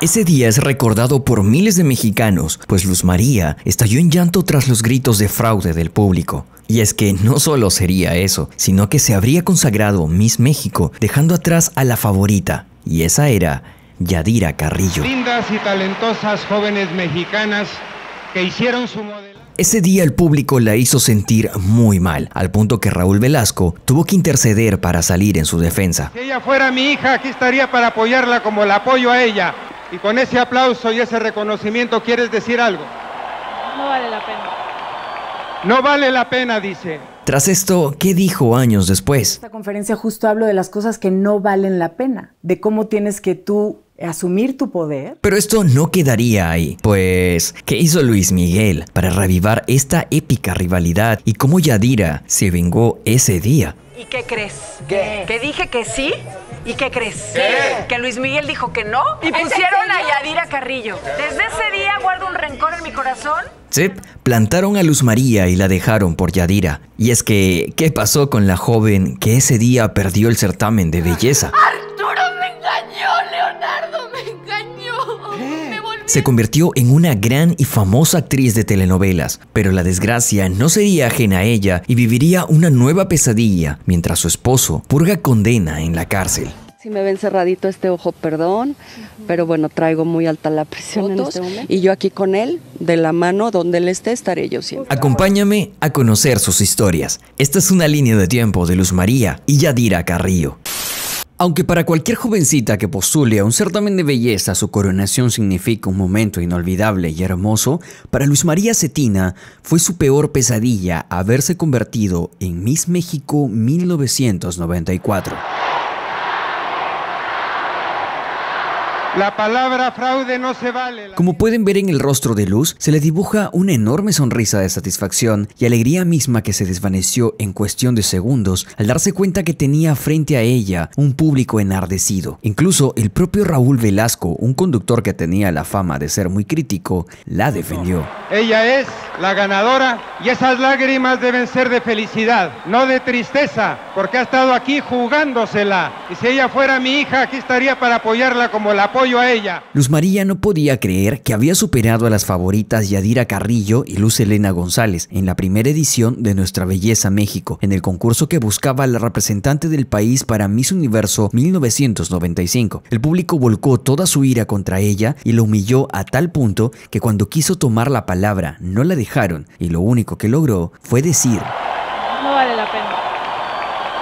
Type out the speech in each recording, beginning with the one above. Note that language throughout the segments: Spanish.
Ese día es recordado por miles de mexicanos, pues Luz María estalló en llanto tras los gritos de fraude del público. Y es que no solo sería eso, sino que se habría consagrado Miss México, dejando atrás a la favorita, y esa era Yadira Carrillo. Lindas y talentosas jóvenes mexicanas que hicieron su modelo. Ese día el público la hizo sentir muy mal, al punto que Raúl Velasco tuvo que interceder para salir en su defensa. Si ella fuera mi hija, aquí estaría para apoyarla como la apoyo a ella. Y con ese aplauso y ese reconocimiento, ¿quieres decir algo? No vale la pena. No vale la pena, dice. Tras esto, ¿qué dijo años después? Esta conferencia justo hablo de las cosas que no valen la pena, de cómo tienes que tú asumir tu poder. Pero esto no quedaría ahí, pues, ¿qué hizo Luis Miguel para revivar esta épica rivalidad y cómo Yadira se vengó ese día? ¿Y qué crees? ¿Qué? Que dije que sí. ¿Y qué crees? ¿Qué? Que Luis Miguel dijo que no y pues, pusieron a Yadira Carrillo. Desde ese día guardo un rencor en mi corazón. Sí, plantaron a Luz María y la dejaron por Yadira. Y es que, ¿qué pasó con la joven que ese día perdió el certamen de belleza? Se convirtió en una gran y famosa actriz de telenovelas, pero la desgracia no sería ajena a ella y viviría una nueva pesadilla mientras su esposo purga condena en la cárcel. Si me ven cerradito este ojo, perdón, pero bueno, traigo muy alta la presión este Y yo aquí con él, de la mano, donde él esté, estaré yo siempre. Acompáñame a conocer sus historias. Esta es una línea de tiempo de Luz María y Yadira Carrillo. Aunque para cualquier jovencita que postule a un certamen de belleza su coronación significa un momento inolvidable y hermoso, para Luis María Cetina fue su peor pesadilla haberse convertido en Miss México 1994. La palabra fraude no se vale. Como pueden ver en el rostro de Luz, se le dibuja una enorme sonrisa de satisfacción y alegría misma que se desvaneció en cuestión de segundos al darse cuenta que tenía frente a ella un público enardecido. Incluso el propio Raúl Velasco, un conductor que tenía la fama de ser muy crítico, la defendió. Ella es la ganadora y esas lágrimas deben ser de felicidad, no de tristeza, porque ha estado aquí jugándosela. Y si ella fuera mi hija, aquí estaría para apoyarla como la apoyo a ella. Luz María no podía creer que había superado a las favoritas Yadira Carrillo y Luz Elena González en la primera edición de Nuestra Belleza México, en el concurso que buscaba la representante del país para Miss Universo 1995. El público volcó toda su ira contra ella y lo humilló a tal punto que cuando quiso tomar la palabra no la dejaron y lo único que logró fue decir... No vale la pena.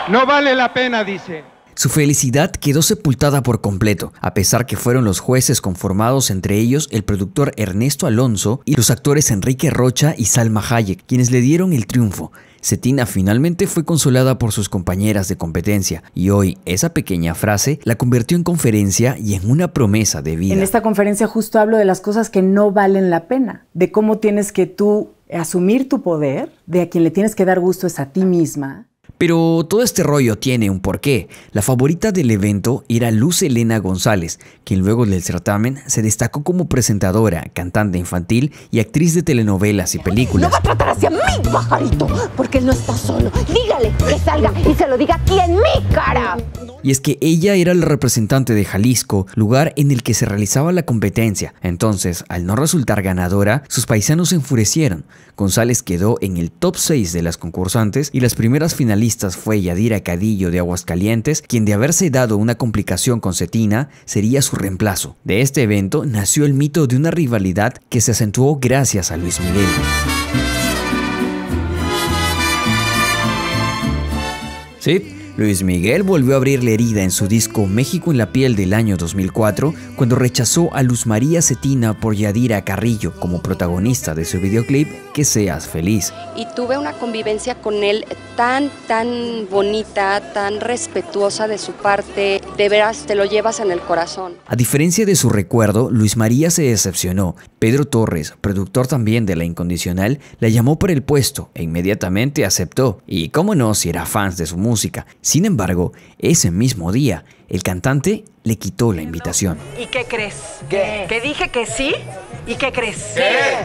No vale la pena, dice. Su felicidad quedó sepultada por completo, a pesar que fueron los jueces conformados entre ellos el productor Ernesto Alonso y los actores Enrique Rocha y Salma Hayek, quienes le dieron el triunfo. Cetina finalmente fue consolada por sus compañeras de competencia y hoy esa pequeña frase la convirtió en conferencia y en una promesa de vida. En esta conferencia justo hablo de las cosas que no valen la pena, de cómo tienes que tú asumir tu poder, de a quien le tienes que dar gusto es a ti misma pero todo este rollo tiene un porqué. La favorita del evento era Luz Elena González, quien luego del certamen se destacó como presentadora, cantante infantil y actriz de telenovelas y películas. No va a tratar hacia mí, pajarito, porque él no está solo. Dígale que salga y se lo diga aquí en mi cara. Y es que ella era la representante de Jalisco, lugar en el que se realizaba la competencia. Entonces, al no resultar ganadora, sus paisanos se enfurecieron. González quedó en el top 6 de las concursantes y las primeras finalistas fue Yadira Cadillo de Aguascalientes, quien de haberse dado una complicación con Cetina, sería su reemplazo. De este evento nació el mito de una rivalidad que se acentuó gracias a Luis Miguel. Sí, Luis Miguel volvió a abrir la herida en su disco México en la piel del año 2004 cuando rechazó a Luz María Cetina por Yadira Carrillo como protagonista de su videoclip Que seas feliz. Y tuve una convivencia con él tan, tan bonita, tan respetuosa de su parte, de veras te lo llevas en el corazón. A diferencia de su recuerdo, Luis María se decepcionó. Pedro Torres, productor también de La Incondicional, la llamó por el puesto e inmediatamente aceptó. Y cómo no si era fans de su música. Sin embargo, ese mismo día, el cantante le quitó la invitación. ¿Y qué crees? ¿Qué? ¿Que dije que sí? ¿Y qué crees?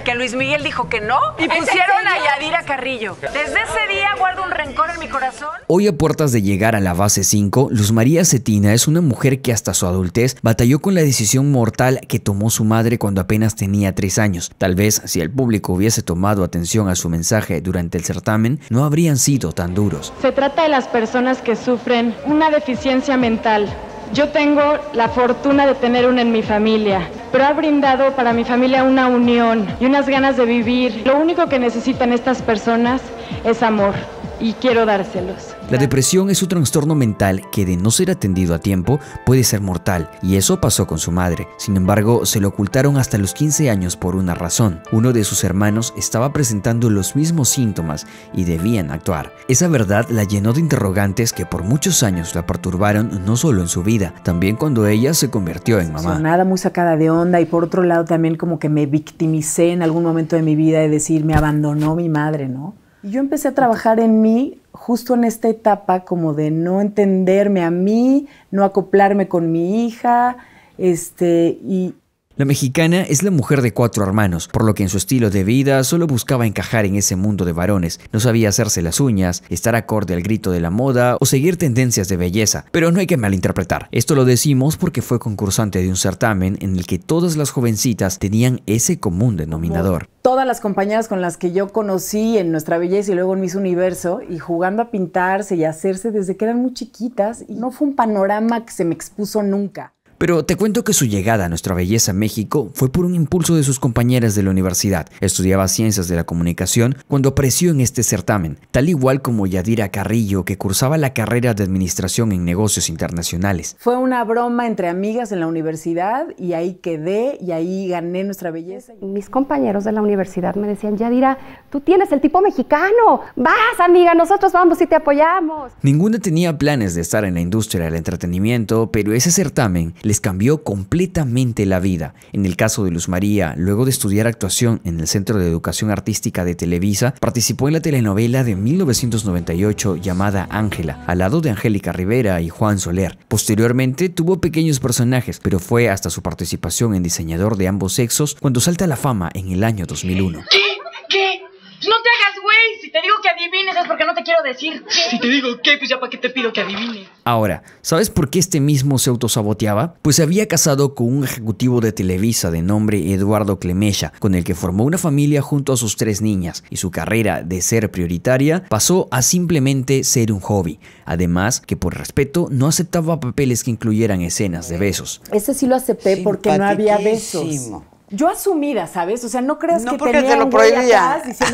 Que Luis Miguel dijo que no y pusieron a Yadira Carrillo. Desde ese día guardo un rencor en mi corazón. Hoy a puertas de llegar a la base 5, Luz María Cetina es una mujer que hasta su adultez batalló con la decisión mortal que tomó su madre cuando apenas tenía 3 años. Tal vez si el público hubiese tomado atención a su mensaje durante el certamen, no habrían sido tan duros. Se trata de las personas que sufren una deficiencia mental yo tengo la fortuna de tener una en mi familia, pero ha brindado para mi familia una unión y unas ganas de vivir. Lo único que necesitan estas personas es amor y quiero dárselos. La depresión es un trastorno mental que de no ser atendido a tiempo puede ser mortal, y eso pasó con su madre. Sin embargo, se lo ocultaron hasta los 15 años por una razón. Uno de sus hermanos estaba presentando los mismos síntomas y debían actuar. Esa verdad la llenó de interrogantes que por muchos años la perturbaron no solo en su vida, también cuando ella se convirtió en mamá. Nada muy sacada de onda y por otro lado también como que me victimicé en algún momento de mi vida de decir me abandonó mi madre, ¿no? Y yo empecé a trabajar en mí justo en esta etapa como de no entenderme a mí, no acoplarme con mi hija, este, y, la mexicana es la mujer de cuatro hermanos, por lo que en su estilo de vida solo buscaba encajar en ese mundo de varones, no sabía hacerse las uñas, estar acorde al grito de la moda o seguir tendencias de belleza, pero no hay que malinterpretar. Esto lo decimos porque fue concursante de un certamen en el que todas las jovencitas tenían ese común denominador. Todas las compañeras con las que yo conocí en Nuestra Belleza y luego en Miss Universo y jugando a pintarse y hacerse desde que eran muy chiquitas y no fue un panorama que se me expuso nunca. Pero te cuento que su llegada a nuestra belleza México fue por un impulso de sus compañeras de la universidad. Estudiaba ciencias de la comunicación cuando apareció en este certamen, tal igual como Yadira Carrillo, que cursaba la carrera de administración en negocios internacionales. Fue una broma entre amigas en la universidad y ahí quedé y ahí gané nuestra belleza. Mis compañeros de la universidad me decían, Yadira, tú tienes el tipo mexicano, vas amiga, nosotros vamos y te apoyamos. Ninguna tenía planes de estar en la industria del entretenimiento, pero ese certamen les cambió completamente la vida. En el caso de Luz María, luego de estudiar actuación en el Centro de Educación Artística de Televisa, participó en la telenovela de 1998 llamada Ángela, al lado de Angélica Rivera y Juan Soler. Posteriormente tuvo pequeños personajes, pero fue hasta su participación en Diseñador de ambos sexos cuando salta a la fama en el año 2001 güey. Si te digo que adivines es porque no te quiero decir Si te digo qué, pues ya para qué te pido que adivines. Ahora, ¿sabes por qué este mismo se autosaboteaba? Pues se había casado con un ejecutivo de Televisa de nombre Eduardo Clemella, con el que formó una familia junto a sus tres niñas, y su carrera de ser prioritaria pasó a simplemente ser un hobby. Además, que por respeto no aceptaba papeles que incluyeran escenas de besos. Ese sí lo acepté porque no había besos yo asumida, ¿sabes? O sea, no creas que porque te lo diciendo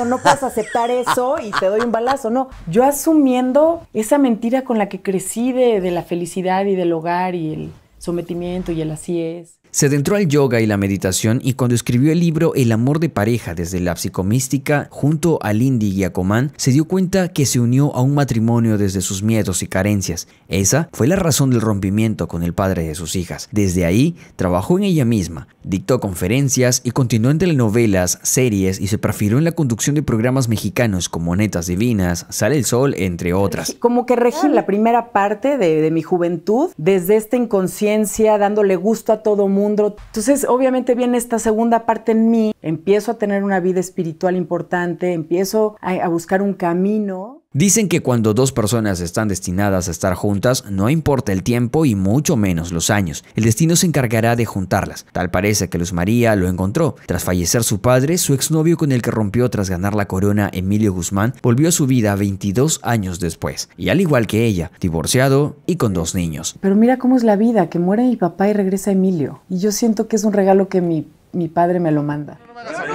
no puedes aceptar eso y te doy un balazo. No, yo asumiendo esa mentira con la que crecí de, de la felicidad y del hogar y el sometimiento y el así es. Se adentró al yoga y la meditación y cuando escribió el libro El amor de pareja desde la psicomística junto a Lindy Giacomán, se dio cuenta que se unió a un matrimonio desde sus miedos y carencias. Esa fue la razón del rompimiento con el padre de sus hijas. Desde ahí, trabajó en ella misma, dictó conferencias y continuó en telenovelas, series y se perfiló en la conducción de programas mexicanos como Netas Divinas, Sale el Sol, entre otras. Como que regí la primera parte de, de mi juventud desde esta inconsciencia, dándole gusto a todo mundo entonces, obviamente viene esta segunda parte en mí, empiezo a tener una vida espiritual importante, empiezo a buscar un camino. Dicen que cuando dos personas están destinadas a estar juntas, no importa el tiempo y mucho menos los años, el destino se encargará de juntarlas. Tal parece que Luz María lo encontró. Tras fallecer su padre, su exnovio con el que rompió tras ganar la corona, Emilio Guzmán, volvió a su vida 22 años después, y al igual que ella, divorciado y con dos niños. Pero mira cómo es la vida, que muere mi papá y regresa Emilio. Y yo siento que es un regalo que mi mi padre me lo manda.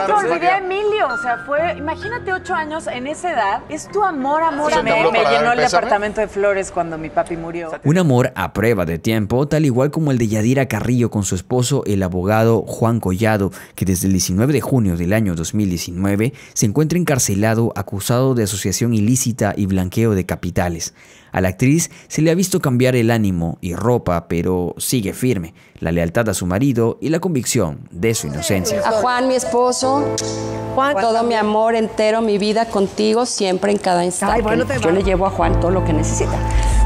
Yo olvidé Emilio, o sea, fue, imagínate ocho años en esa edad, es tu amor, amor, amor. me llenó el departamento de flores cuando mi papi murió. Un amor a prueba de tiempo, tal igual como el de Yadira Carrillo con su esposo, el abogado Juan Collado, que desde el 19 de junio del año 2019 se encuentra encarcelado acusado de asociación ilícita y blanqueo de capitales. A la actriz se le ha visto cambiar el ánimo y ropa, pero sigue firme la lealtad a su marido y la convicción de su inocencia. A Juan, mi esposo, Juan, todo mi amor entero, mi vida contigo, siempre en cada instante. Yo le llevo a Juan todo lo que necesita.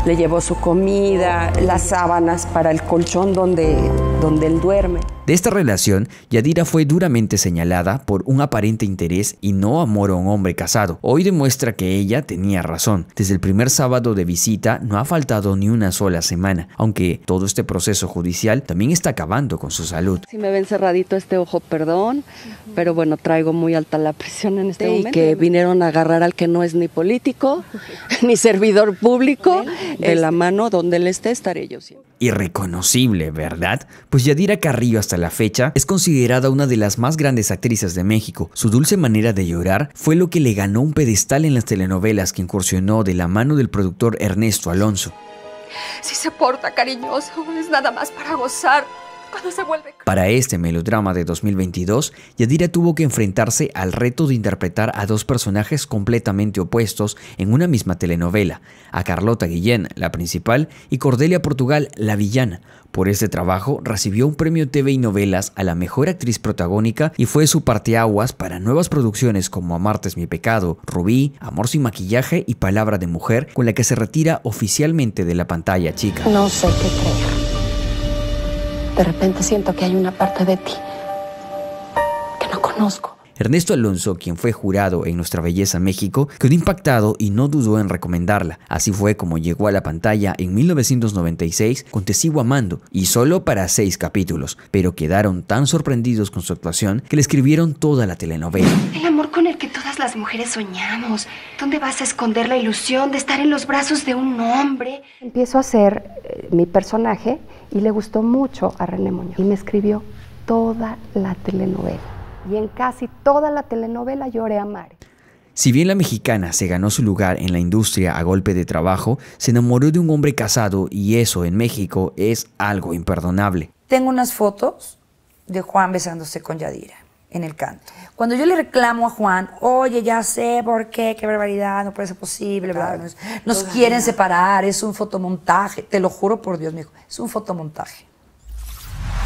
Le llevo su comida, las sábanas para el colchón donde, donde él duerme. De esta relación, Yadira fue duramente señalada por un aparente interés y no amor a un hombre casado. Hoy demuestra que ella tenía razón. Desde el primer sábado de visita no ha faltado ni una sola semana, aunque todo este proceso judicial también está acabando con su salud. Si me ven cerradito este ojo, perdón, pero bueno, traigo muy alta la presión en este momento. Y que vinieron a agarrar al que no es ni político, ni servidor público, en la este mano donde él esté estaré yo siempre. Irreconocible, ¿verdad? Pues Yadira Carrillo hasta la fecha, es considerada una de las más grandes actrices de México. Su dulce manera de llorar fue lo que le ganó un pedestal en las telenovelas que incursionó de la mano del productor Ernesto Alonso. Si se porta cariñoso, es nada más para gozar vuelve... Para este melodrama de 2022, Yadira tuvo que enfrentarse al reto de interpretar a dos personajes completamente opuestos en una misma telenovela, a Carlota Guillén, la principal, y Cordelia Portugal, la villana. Por este trabajo recibió un premio TV y novelas a la mejor actriz protagónica y fue su parteaguas para nuevas producciones como Amarte es mi pecado, Rubí, Amor sin maquillaje y Palabra de mujer, con la que se retira oficialmente de la pantalla chica. No sé qué creer. De repente siento que hay una parte de ti que no conozco. Ernesto Alonso, quien fue jurado en Nuestra Belleza México, quedó impactado y no dudó en recomendarla. Así fue como llegó a la pantalla en 1996 con Te sigo amando y solo para seis capítulos, pero quedaron tan sorprendidos con su actuación que le escribieron toda la telenovela. El amor con el que todas las mujeres soñamos. ¿Dónde vas a esconder la ilusión de estar en los brazos de un hombre? Empiezo a ser eh, mi personaje y le gustó mucho a René Muñoz. Y me escribió toda la telenovela. Y en casi toda la telenovela lloré a Mari. Si bien la mexicana se ganó su lugar en la industria a golpe de trabajo, se enamoró de un hombre casado y eso en México es algo imperdonable. Tengo unas fotos de Juan besándose con Yadira en el canto. Cuando yo le reclamo a Juan, oye, ya sé por qué, qué barbaridad, no puede ser posible, nos, quieren separar, es un fotomontaje, te lo juro por Dios, me dijo, es un fotomontaje.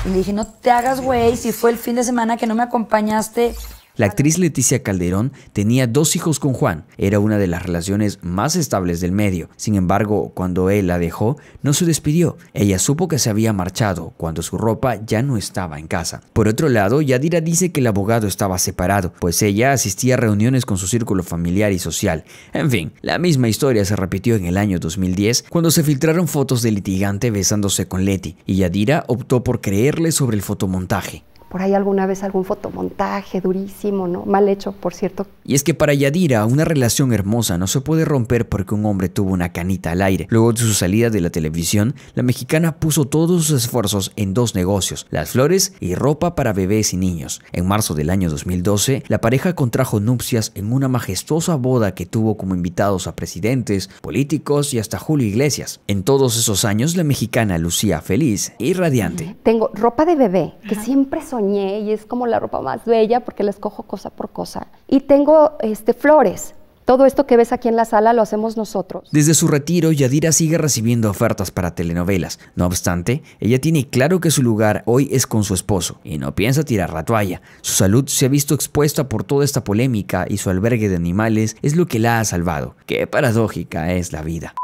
Y le dije, no te hagas güey, si fue el fin de semana que no me acompañaste la actriz Leticia Calderón tenía dos hijos con Juan, era una de las relaciones más estables del medio. Sin embargo, cuando él la dejó, no se despidió. Ella supo que se había marchado cuando su ropa ya no estaba en casa. Por otro lado, Yadira dice que el abogado estaba separado, pues ella asistía a reuniones con su círculo familiar y social. En fin, la misma historia se repitió en el año 2010 cuando se filtraron fotos del litigante besándose con Leti y Yadira optó por creerle sobre el fotomontaje por ahí alguna vez algún fotomontaje durísimo, ¿no? Mal hecho, por cierto. Y es que para Yadira, una relación hermosa no se puede romper porque un hombre tuvo una canita al aire. Luego de su salida de la televisión, la mexicana puso todos sus esfuerzos en dos negocios, las flores y ropa para bebés y niños. En marzo del año 2012, la pareja contrajo nupcias en una majestuosa boda que tuvo como invitados a presidentes, políticos y hasta Julio Iglesias. En todos esos años, la mexicana lucía feliz y radiante. Tengo ropa de bebé, que siempre y es como la ropa más bella porque la escojo cosa por cosa. Y tengo este, flores. Todo esto que ves aquí en la sala lo hacemos nosotros. Desde su retiro, Yadira sigue recibiendo ofertas para telenovelas. No obstante, ella tiene claro que su lugar hoy es con su esposo y no piensa tirar la toalla. Su salud se ha visto expuesta por toda esta polémica y su albergue de animales es lo que la ha salvado. Qué paradójica es la vida.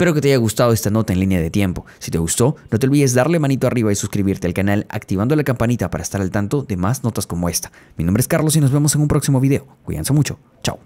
Espero que te haya gustado esta nota en línea de tiempo. Si te gustó, no te olvides darle manito arriba y suscribirte al canal activando la campanita para estar al tanto de más notas como esta. Mi nombre es Carlos y nos vemos en un próximo video. Cuídense mucho. Chao.